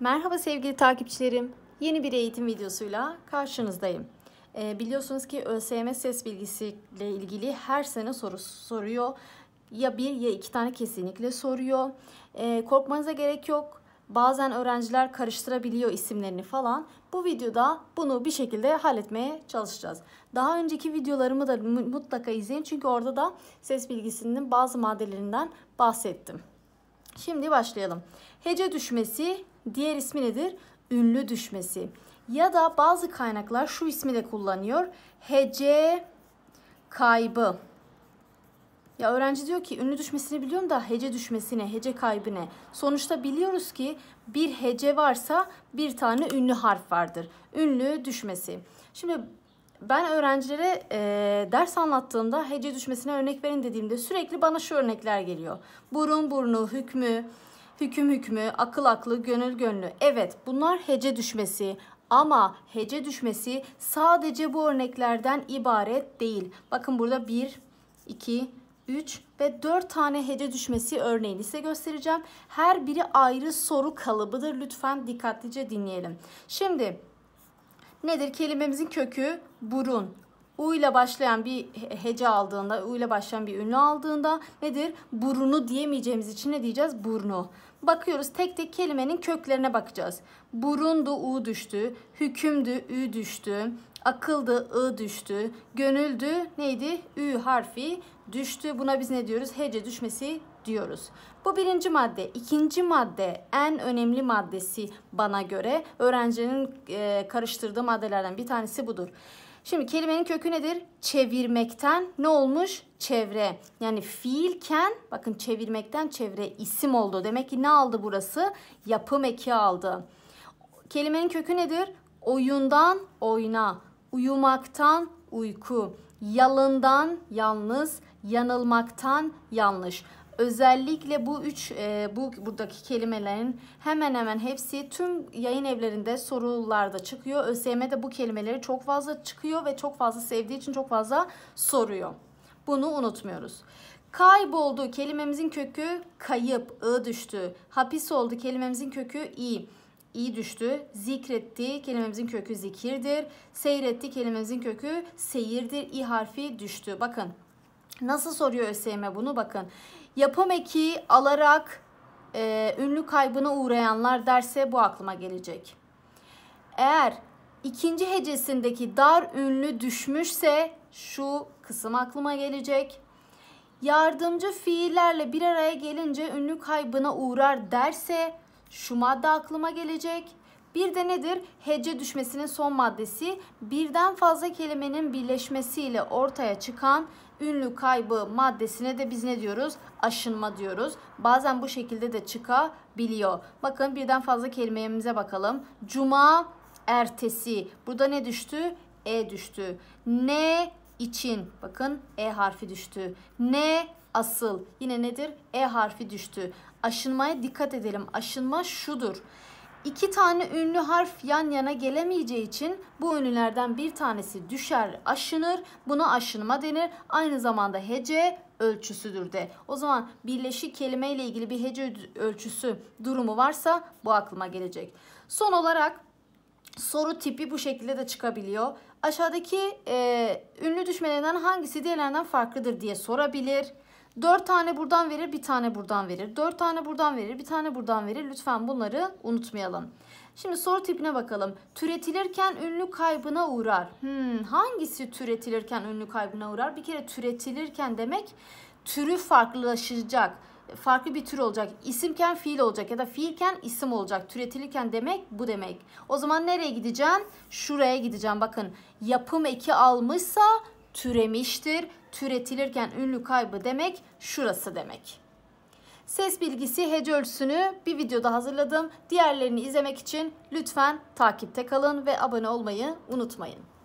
Merhaba sevgili takipçilerim. Yeni bir eğitim videosuyla karşınızdayım. E, biliyorsunuz ki ÖSYM ses bilgisiyle ilgili her sene soru soruyor. Ya bir ya iki tane kesinlikle soruyor. E, korkmanıza gerek yok. Bazen öğrenciler karıştırabiliyor isimlerini falan. Bu videoda bunu bir şekilde halletmeye çalışacağız. Daha önceki videolarımı da mutlaka izleyin. Çünkü orada da ses bilgisinin bazı maddelerinden bahsettim. Şimdi başlayalım. Hece düşmesi Diğer ismi nedir? Ünlü düşmesi. Ya da bazı kaynaklar şu ismi de kullanıyor. Hece kaybı. Ya öğrenci diyor ki ünlü düşmesini biliyorum da hece düşmesine, hece kaybına. Sonuçta biliyoruz ki bir hece varsa bir tane ünlü harf vardır. Ünlü düşmesi. Şimdi ben öğrencilere e, ders anlattığımda hece düşmesine örnek verin dediğimde sürekli bana şu örnekler geliyor. Burun burnu, hükmü, hüküm hükmü, akıl aklı, gönül gönlü. Evet bunlar hece düşmesi ama hece düşmesi sadece bu örneklerden ibaret değil. Bakın burada 1, 2, 3 ve 4 tane hece düşmesi örneğini size göstereceğim. Her biri ayrı soru kalıbıdır. Lütfen dikkatlice dinleyelim. Şimdi nedir? Kelimemizin kökü burun. U ile başlayan bir hece aldığında, U ile başlayan bir ünlü aldığında nedir? Burunu diyemeyeceğimiz için ne diyeceğiz? Burnu. Bakıyoruz tek tek kelimenin köklerine bakacağız. Burundu U düştü, hükümdü Ü düştü, akıldı I düştü, gönüldü neydi? Ü harfi düştü. Buna biz ne diyoruz? Hece düşmesi diyoruz. Bu birinci madde. İkinci madde en önemli maddesi bana göre öğrencinin karıştırdığı maddelerden bir tanesi budur. Şimdi kelimenin kökü nedir? Çevirmekten ne olmuş? Çevre. Yani fiilken bakın çevirmekten çevre isim oldu. Demek ki ne aldı burası? Yapım eki aldı. Kelimenin kökü nedir? Oyundan oyna, uyumaktan uyku, yalından yalnız, yanılmaktan yanlış. Özellikle bu üç e, bu buradaki kelimelerin hemen hemen hepsi tüm yayın evlerinde sorularda çıkıyor. ÖSYM'de bu kelimeleri çok fazla çıkıyor ve çok fazla sevdiği için çok fazla soruyor. Bunu unutmuyoruz. Kayboldu kelimemizin kökü kayıp, ı düştü. Hapis oldu kelimemizin kökü i iyi düştü. Zikretti kelimemizin kökü zikirdir. Seyretti kelimemizin kökü seyirdir. İ harfi düştü. Bakın Nasıl soruyor ÖSYM bunu bakın. Yapım eki alarak e, ünlü kaybına uğrayanlar derse bu aklıma gelecek. Eğer ikinci hecesindeki dar ünlü düşmüşse şu kısım aklıma gelecek. Yardımcı fiillerle bir araya gelince ünlü kaybına uğrar derse şu madde aklıma gelecek. Bir de nedir? Hece düşmesinin son maddesi birden fazla kelimenin birleşmesiyle ortaya çıkan ünlü kaybı maddesine de biz ne diyoruz? Aşınma diyoruz. Bazen bu şekilde de çıkabiliyor. Bakın birden fazla kelimemize bakalım. Cuma ertesi. Burada ne düştü? E düştü. Ne için? Bakın E harfi düştü. Ne asıl? Yine nedir? E harfi düştü. Aşınmaya dikkat edelim. Aşınma şudur. İki tane ünlü harf yan yana gelemeyeceği için bu ünlülerden bir tanesi düşer, aşınır. Buna aşınma denir. Aynı zamanda hece ölçüsüdür de. O zaman birleşik kelime ile ilgili bir hece ölçüsü durumu varsa bu aklıma gelecek. Son olarak soru tipi bu şekilde de çıkabiliyor. Aşağıdaki e, ünlü düşmelerinden hangisi diğerlerinden farklıdır diye sorabilir. 4 tane buradan verir, bir tane buradan verir. 4 tane buradan verir, bir tane buradan verir. Lütfen bunları unutmayalım. Şimdi soru tipine bakalım. Türetilirken ünlü kaybına uğrar. Hmm, hangisi türetilirken ünlü kaybına uğrar? Bir kere türetilirken demek türü farklılaşacak. Farklı bir tür olacak. İsimken fiil olacak ya da fiilken isim olacak. Türetilirken demek bu demek. O zaman nereye gideceğim? Şuraya gideceğim. Bakın yapım eki almışsa türemiştir türetilirken ünlü kaybı demek şurası demek. Ses bilgisi hece ölçüsünü bir videoda hazırladım. Diğerlerini izlemek için lütfen takipte kalın ve abone olmayı unutmayın.